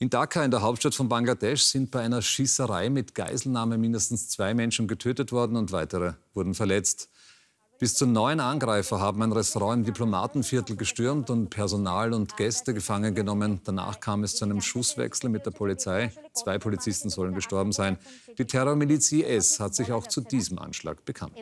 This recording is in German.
In Dhaka, in der Hauptstadt von Bangladesch, sind bei einer Schießerei mit Geiselnahme mindestens zwei Menschen getötet worden und weitere wurden verletzt. Bis zu neun Angreifer haben ein Restaurant im Diplomatenviertel gestürmt und Personal und Gäste gefangen genommen. Danach kam es zu einem Schusswechsel mit der Polizei. Zwei Polizisten sollen gestorben sein. Die Terrormiliz IS hat sich auch zu diesem Anschlag bekannt.